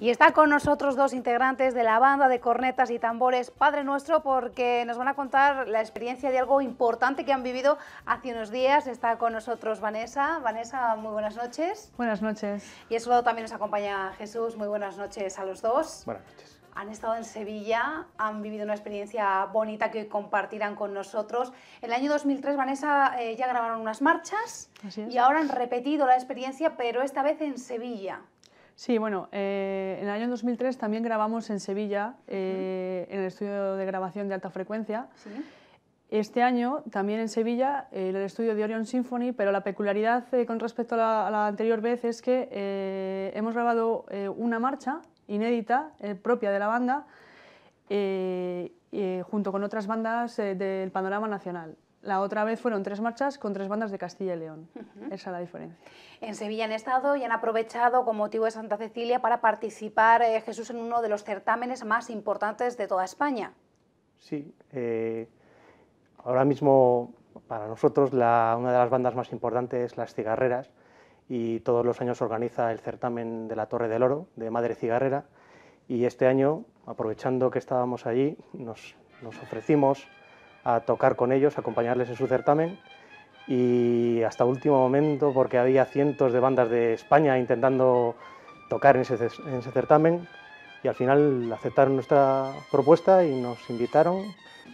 Y está con nosotros dos integrantes de la banda de cornetas y tambores Padre Nuestro porque nos van a contar la experiencia de algo importante que han vivido hace unos días. Está con nosotros Vanessa. Vanessa, muy buenas noches. Buenas noches. Y a su lado también nos acompaña Jesús. Muy buenas noches a los dos. Buenas noches han estado en Sevilla, han vivido una experiencia bonita que compartirán con nosotros. En el año 2003, Vanessa, eh, ya grabaron unas marchas y ahora han repetido la experiencia, pero esta vez en Sevilla. Sí, bueno, eh, en el año 2003 también grabamos en Sevilla, eh, en el estudio de grabación de alta frecuencia. Este año también en Sevilla, eh, en el estudio de Orion Symphony, pero la peculiaridad con respecto a la, a la, anterior vez es que hemos grabado una marcha inédita, propia de la banda, junto con otras bandas del panorama nacional. La otra vez fueron tres marchas con tres bandas de Castilla y León. Esa es la diferencia. En Sevilla han estado y han aprovechado con motivo de Santa Cecilia para participar, eh, Jesús, en uno de los certámenes más importantes de toda España. Sí. Eh, ahora mismo, para nosotros, una de las bandas más importantes es Las Cigarreras y todos los años organiza el certamen de la Torre del Oro de Madre Cigarrera y este año, aprovechando que estábamos allí, nos ofrecimos a tocar con ellos, acompañarles en su certamen y hasta último momento, porque había cientos de bandas de España intentando tocar en ese, certamen y al final aceptaron nuestra propuesta y nos invitaron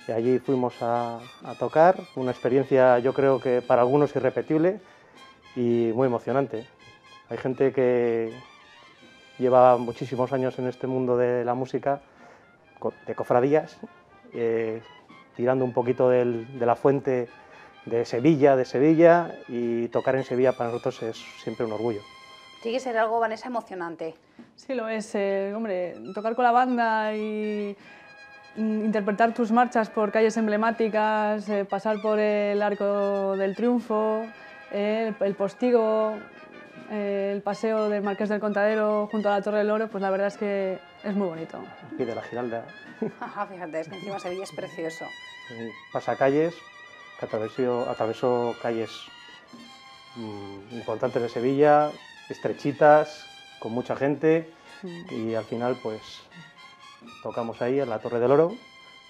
y allí fuimos a, tocar, una experiencia yo creo que para algunos irrepetible y muy emocionante. Hay gente que lleva muchísimos años en este mundo de la música, de cofradías, eh, tirando un poquito de la fuente de Sevilla, de Sevilla, y tocar en Sevilla para nosotros es siempre un orgullo. Tiene que ser algo, Vanessa, emocionante. Sí, lo es. Eh, hombre, tocar con la banda y interpretar tus marchas por calles emblemáticas, eh, pasar por el Arco del Triunfo, eh, el Postigo, eh, el paseo del Marqués del Contadero junto a la Torre del Oro, pues la verdad es que es muy bonito. Y de la Giralda. fíjate, es que encima Sevilla es precioso. Eh, pasa calles, atravesó, calles mm, importantes de Sevilla, estrechitas, con mucha gente, mm. y al final pues tocamos ahí en la Torre del Oro,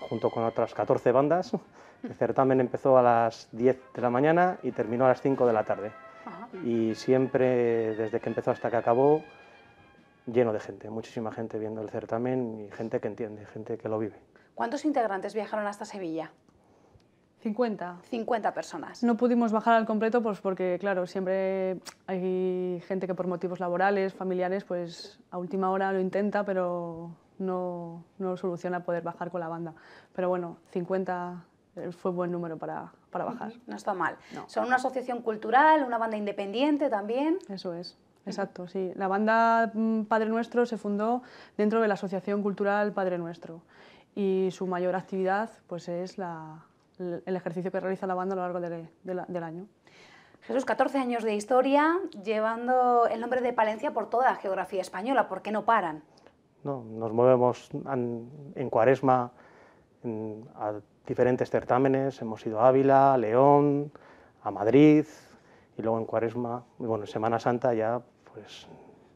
junto con otras 14 bandas. El certamen empezó a las 10 de la mañana y terminó a las 5 de la tarde y siempre, desde que empezó hasta que acabó, lleno de gente, muchísima gente viendo el certamen y gente que entiende, gente que lo vive. ¿Cuántos integrantes viajaron hasta Sevilla? 50. 50 personas. No pudimos bajar al completo pues porque, claro, siempre hay gente que por motivos laborales, familiares, pues a última hora lo intenta, pero no, no soluciona poder bajar con la banda. Pero bueno, 50 eh, fue buen número para, para bajar. No está mal. Son una asociación cultural, una banda independiente también. Eso es. Exacto, sí. La banda mm, Padre Nuestro se fundó dentro de la Asociación Cultural Padre Nuestro y su mayor actividad pues, es la, el ejercicio que realiza la banda a lo largo del año. Jesús, 14 años de historia llevando el nombre de Palencia por toda la geografía española. ¿Por qué no paran? No, nos movemos en, cuaresma a diferentes certámenes, hemos ido a Ávila, a León, a Madrid y luego en Cuaresma, bueno, en Semana Santa ya pues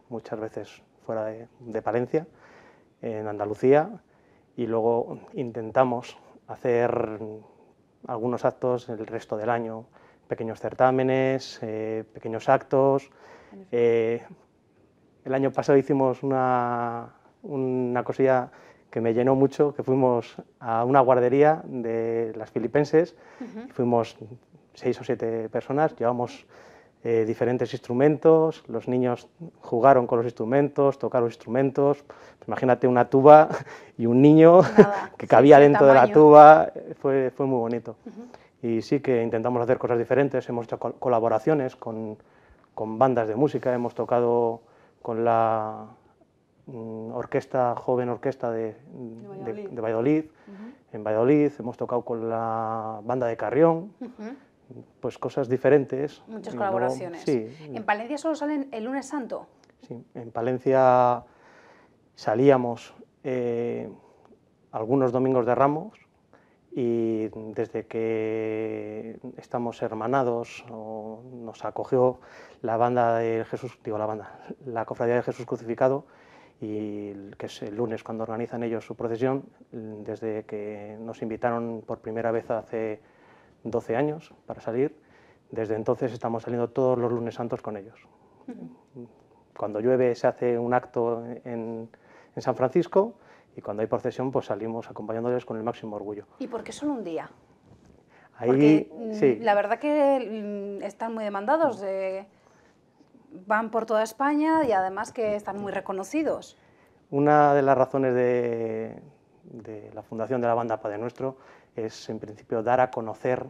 muchas veces fuera de, de Palencia, en Andalucía y luego intentamos hacer algunos actos el resto del año, pequeños certámenes, eh, pequeños actos. Eh, el año pasado hicimos una, una cosilla que me llenó mucho, que fuimos a una guardería de las filipenses, fuimos seis o siete personas, llevamos eh, diferentes instrumentos, los niños jugaron con los instrumentos, tocaron instrumentos, imagínate una tuba y un niño que cabía dentro de la tuba, fue, fue muy bonito. Y sí que intentamos hacer cosas diferentes, hemos hecho colaboraciones con, con bandas de música, hemos tocado con la Mm, orquesta, joven orquesta de, Valladolid. En Valladolid hemos tocado con la banda de Carrión, pues cosas diferentes. Muchas colaboraciones. ¿En Palencia solo salen el lunes santo? Sí, en Palencia salíamos eh, algunos domingos de Ramos y desde que estamos hermanados nos acogió la banda de Jesús, digo la banda, la cofradía de Jesús crucificado, y que es el lunes cuando organizan ellos su procesión, desde que nos invitaron por primera vez hace 12 años para salir, desde entonces estamos saliendo todos los lunes santos con ellos. Cuando llueve se hace un acto en, San Francisco y cuando hay procesión pues salimos acompañándoles con el máximo orgullo. ¿Y por qué solo un día? Ahí, mm, sí. la verdad que mm, están muy demandados. De van por toda España y además que están muy reconocidos. Una de las razones de, la fundación de la banda Padre Nuestro es, en principio, dar a conocer,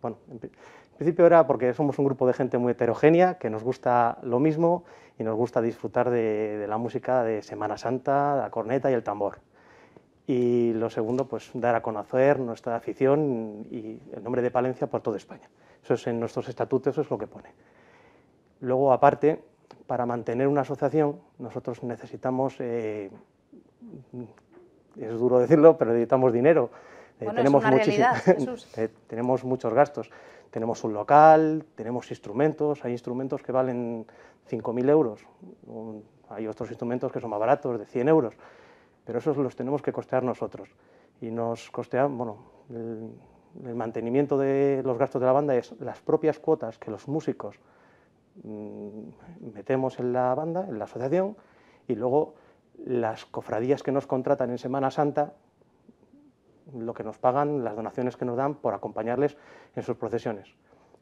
bueno, en, principio era porque somos un grupo de gente muy heterogénea, que nos gusta lo mismo y nos gusta disfrutar de, de la música de Semana Santa, la corneta y el tambor. Y lo segundo, pues dar a conocer nuestra afición y el nombre de Palencia por toda España. Eso es en nuestros estatutos, eso es lo que pone. Luego, aparte, para mantener una asociación, nosotros necesitamos, eh, mm, es duro decirlo, pero necesitamos dinero. Eh, tenemos, eh, tenemos muchos gastos. Tenemos un local, tenemos instrumentos, hay instrumentos que valen 5.000 euros, hay otros instrumentos que son más baratos, de 100 euros, pero esos los tenemos que costear nosotros. Y nos costean, bueno, el mantenimiento de los gastos de la banda es las propias cuotas que los músicos Mm, metemos en la banda, en la asociación, y luego las cofradías que nos contratan en Semana Santa, lo que nos pagan, las donaciones que nos dan por acompañarles en sus procesiones.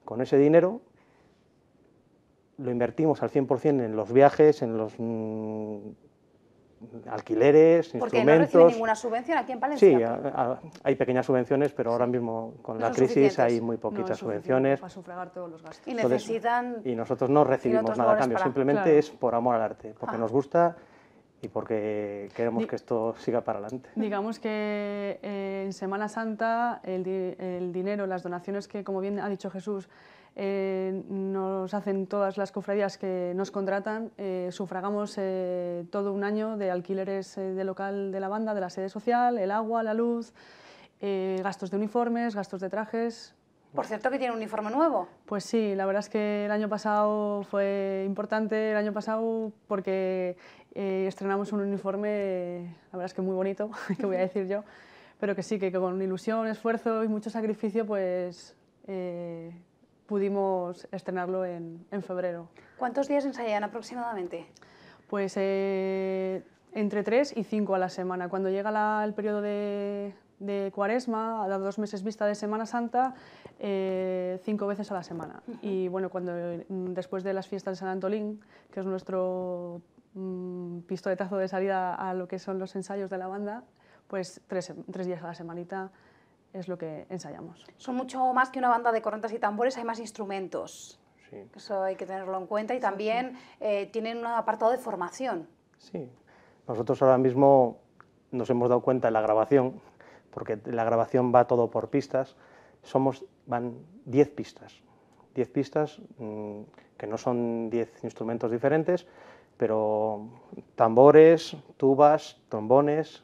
Con ese dinero lo invertimos al 100% en los viajes, en los mm, alquileres, Porque no recibe ninguna subvención aquí en Palencia. Sí, hay pequeñas subvenciones, pero ahora mismo con la crisis hay muy poquitas subvenciones. Y necesitan. y nosotros no recibimos nada a cambio, simplemente es por amor al arte, porque ah. nos gusta y porque queremos que esto siga para adelante. Digamos que eh, en Semana Santa el, dinero, las donaciones que, como bien ha dicho Jesús, eh, nos hacen todas las cofradías que nos contratan, eh, sufragamos todo un año de alquileres de local de la banda, de la sede social, el agua, la luz, gastos de uniformes, gastos de trajes, por cierto que tiene un uniforme nuevo. Pues sí, la verdad es que el año pasado fue importante, el año pasado porque eh, estrenamos un uniforme, la verdad es que muy bonito, que voy a decir yo, pero que sí, que, con ilusión, esfuerzo y mucho sacrificio, pues eh, pudimos estrenarlo en, febrero. ¿Cuántos días ensayan aproximadamente? Pues eh, entre tres y cinco a la semana. Cuando llega el periodo de, de cuaresma, a dos meses vista de Semana Santa, eh, cinco veces a la semana. Y bueno, cuando, mm, después de las fiestas de San Antolín, que es nuestro mm, pistoletazo de salida a lo que son los ensayos de la banda, pues tres, días a la semanita es lo que ensayamos. Son mucho más que una banda de cornetas y tambores, hay más instrumentos. Sí. Eso hay que tenerlo en cuenta y también eh, tienen un apartado de formación. Sí, nosotros ahora mismo nos hemos dado cuenta en la grabación porque la grabación va todo por pistas, somos, van 10 pistas. 10 pistas mm, que no son 10 instrumentos diferentes, pero tambores, tubas, trombones,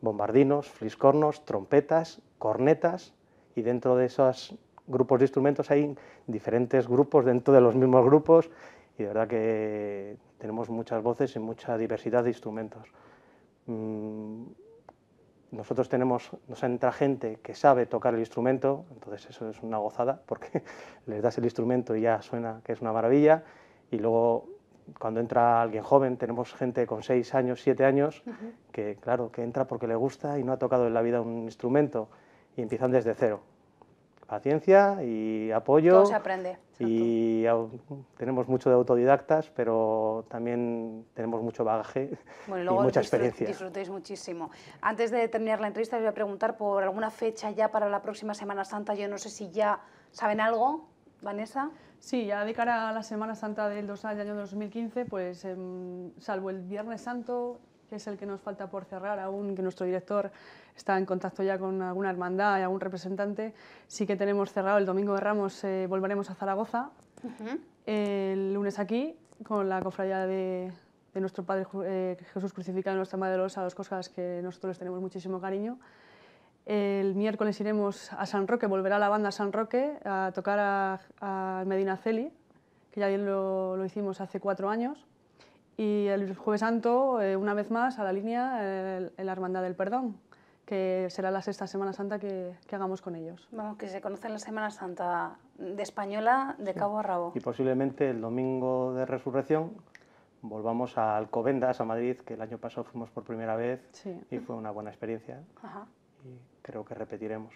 bombardinos, fliscornos, trompetas, cornetas, y dentro de esos grupos de instrumentos hay diferentes grupos dentro de los mismos grupos, y de verdad que tenemos muchas voces y mucha diversidad de instrumentos. Mm, nosotros tenemos, nos entra gente que sabe tocar el instrumento, entonces eso es una gozada porque les das el instrumento y ya suena que es una maravilla. Y luego cuando entra alguien joven, tenemos gente con 6 años, 7 años, que claro, que entra porque le gusta y no ha tocado en la vida un instrumento y empiezan desde cero. Paciencia y apoyo. Todo se aprende y tenemos mucho de autodidactas, pero también tenemos mucho bagaje y mucha experiencia. Disfrutéis muchísimo. Antes de terminar la entrevista, os voy a preguntar por alguna fecha ya para la próxima Semana Santa. Yo no sé si ya saben algo, Vanessa. Sí, ya de cara a la Semana Santa del 2 año 2015, pues em, salvo el Viernes Santo que es el que nos falta por cerrar aún, que nuestro director está en contacto ya con alguna hermandad y algún representante. Sí que tenemos cerrado el domingo de Ramos, eh, volveremos a Zaragoza, el lunes aquí, con la cofradía de, nuestro Padre eh, Jesús crucificado y nuestra Madre de dos cosas que nosotros les tenemos muchísimo cariño. El miércoles iremos a San Roque, volverá la banda a San Roque a tocar a, Medina Celi, que ya lo, lo hicimos hace cuatro años. Y el Jueves Santo, eh, una vez más, a la línea, en la Hermandad del Perdón, que será la sexta Semana Santa que, hagamos con ellos. Vamos, que se conoce la Semana Santa de española de cabo a rabo. Y posiblemente el domingo de resurrección volvamos a Alcobendas, a Madrid, que el año pasado fuimos por primera vez y fue una buena experiencia. Y creo que repetiremos.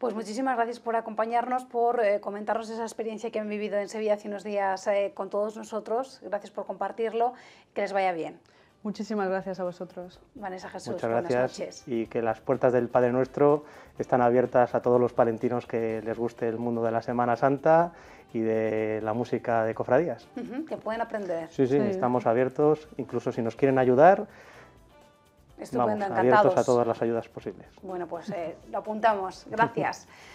Pues muchísimas gracias por acompañarnos, por eh, comentarnos esa experiencia que han vivido en Sevilla hace unos días eh, con todos nosotros. Gracias por compartirlo. Que les vaya bien. Muchísimas gracias a vosotros. Vanessa Jesús, Muchas gracias Y que las puertas del Padre Nuestro están abiertas a todos los palentinos que les guste el mundo de la Semana Santa y de la música de cofradías. que pueden aprender. sí, sí, estamos abiertos, incluso si nos quieren ayudar Estupendo, Vamos, encantados. abiertos a todas las ayudas posibles. Bueno, pues eh, lo apuntamos. Gracias.